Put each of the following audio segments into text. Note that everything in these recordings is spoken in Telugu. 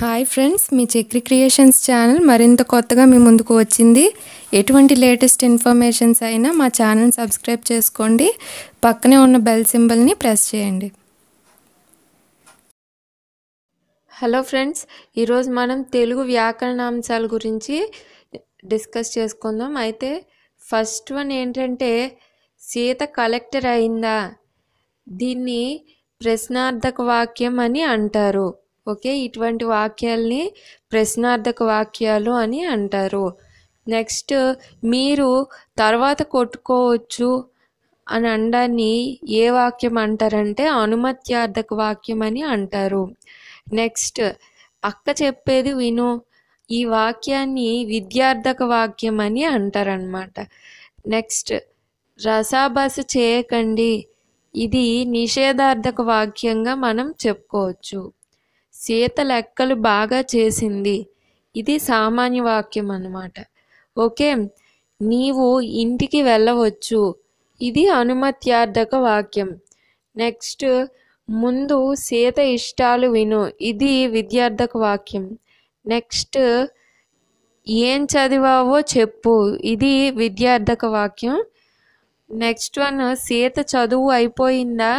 హాయ్ ఫ్రెండ్స్ మీ చక్రి క్రియేషన్స్ ఛానల్ మరింత కొత్తగా మీ ముందుకు వచ్చింది ఎటువంటి లేటెస్ట్ ఇన్ఫర్మేషన్స్ అయినా మా ఛానల్ సబ్స్క్రైబ్ చేసుకోండి పక్కనే ఉన్న బెల్ సింబల్ని ప్రెస్ చేయండి హలో ఫ్రెండ్స్ ఈరోజు మనం తెలుగు వ్యాకరణాంశాల గురించి డిస్కస్ చేసుకుందాం అయితే ఫస్ట్ వన్ ఏంటంటే సీత కలెక్టర్ అయిందా దీన్ని ప్రశ్నార్థక వాక్యం అని అంటారు ఓకే ఇటువంటి వాక్యాల్ని ప్రశ్నార్థక వాక్యాలు అని అంటారు నెక్స్ట్ మీరు తర్వాత కొట్టుకోవచ్చు అని అనడాన్ని ఏ వాక్యం అంటారంటే అనుమత్యార్థక వాక్యం అని అంటారు నెక్స్ట్ అక్క చెప్పేది విను ఈ వాక్యాన్ని విద్యార్థక వాక్యం అని అంటారనమాట నెక్స్ట్ రసాభాస చేయకండి ఇది నిషేధార్థక వాక్యంగా మనం చెప్పుకోవచ్చు సీత లెక్కలు బాగా చేసింది ఇది సామాన్య వాక్యం అన్నమాట ఓకే నీవు ఇంటికి వెళ్ళవచ్చు ఇది అనుమత్యార్థక వాక్యం నెక్స్ట్ ముందు సీత ఇష్టాలు విను ఇది విద్యార్థక వాక్యం నెక్స్ట్ ఏం చదివావో చెప్పు ఇది విద్యార్థక వాక్యం నెక్స్ట్ వన్ సీత చదువు అయిపోయిందా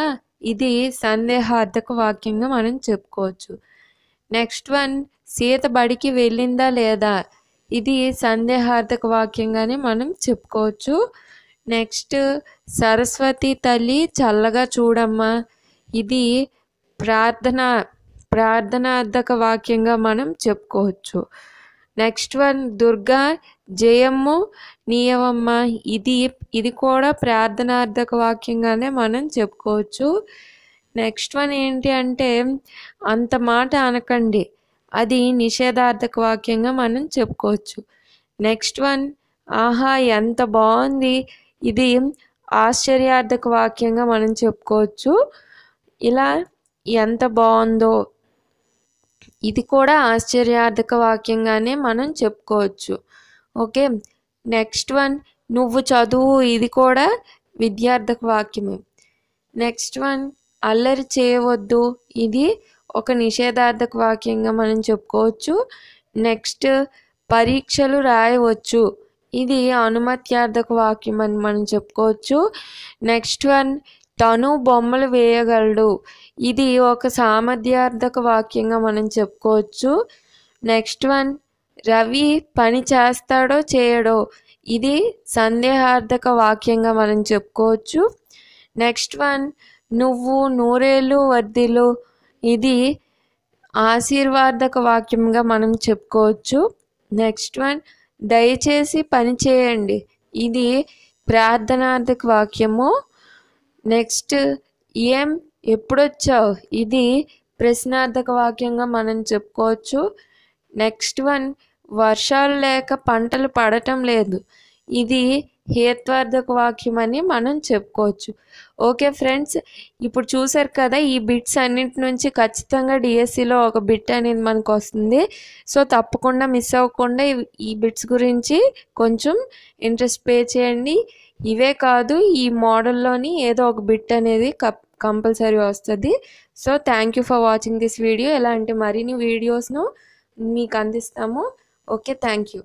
ఇది సందేహార్థక వాక్యంగా మనం చెప్పుకోవచ్చు నెక్స్ట్ వన్ సీత బడికి వెళ్ళిందా లేదా ఇది సందేహార్థక వాక్యంగానే మనం చెప్పుకోవచ్చు నెక్స్ట్ సరస్వతి తల్లి చల్లగా చూడమ్మా ఇది ప్రార్థన ప్రార్థనార్థక వాక్యంగా మనం చెప్పుకోవచ్చు నెక్స్ట్ వన్ దుర్గా జయమ్ము నీయవమ్మ ఇది ఇది కూడా ప్రార్థనార్థక వాక్యంగానే మనం చెప్పుకోవచ్చు నెక్స్ట్ వన్ ఏంటి అంటే అంత మాట అనకండి అది నిషేధార్థక వాక్యంగా మనం చెప్పుకోవచ్చు నెక్స్ట్ వన్ ఆహా ఎంత బాగుంది ఇది ఆశ్చర్యార్థక వాక్యంగా మనం చెప్పుకోవచ్చు ఇలా ఎంత బాగుందో ఇది కూడా ఆశ్చర్యార్థక వాక్యంగానే మనం చెప్పుకోవచ్చు ఓకే నెక్స్ట్ వన్ నువ్వు చదువు ఇది కూడా విద్యార్థక వాక్యమే నెక్స్ట్ వన్ అల్లరి చేయవద్దు ఇది ఒక నిషేధార్థక వాక్యంగా మనం చెప్పుకోవచ్చు నెక్స్ట్ పరీక్షలు రాయవచ్చు ఇది అనుమత్యార్థక వాక్యం అని మనం చెప్పుకోవచ్చు నెక్స్ట్ వన్ తను బొమ్మలు వేయగలడు ఇది ఒక సామర్థ్యార్థక వాక్యంగా మనం చెప్పుకోవచ్చు నెక్స్ట్ వన్ రవి పని చేస్తాడో చేయడో ఇది సందేహార్థక వాక్యంగా మనం చెప్పుకోవచ్చు నెక్స్ట్ వన్ నువ్వు నూరేళ్ళు వర్ధిలు ఇది ఆశీర్వాదక వాక్యంగా మనం చెప్పుకోవచ్చు నెక్స్ట్ వన్ దయచేసి పని చేయండి ఇది ప్రార్థనార్థక వాక్యము నెక్స్ట్ ఏం ఎప్పుడొచ్చావు ఇది ప్రశ్నార్థక వాక్యంగా మనం చెప్పుకోవచ్చు నెక్స్ట్ వన్ వర్షాలు లేక పంటలు పడటం లేదు ఇది హేత్వార్థక వాక్యం అని మనం చెప్పుకోవచ్చు ఓకే ఫ్రెండ్స్ ఇప్పుడు చూసారు కదా ఈ బిట్స్ అన్నిటి నుంచి ఖచ్చితంగా డిఎస్సిలో ఒక బిట్ అనేది మనకు వస్తుంది సో తప్పకుండా మిస్ అవ్వకుండా ఈ బిట్స్ గురించి కొంచెం ఇంట్రెస్ట్ పే చేయండి ఇవే కాదు ఈ మోడల్లోని ఏదో ఒక బిట్ అనేది కప్ కంపల్సరీ వస్తుంది so thank you for watching this video ఇలాంటి మరిన్ని వీడియోస్ను మీకు అందిస్తాము ఓకే థ్యాంక్ యూ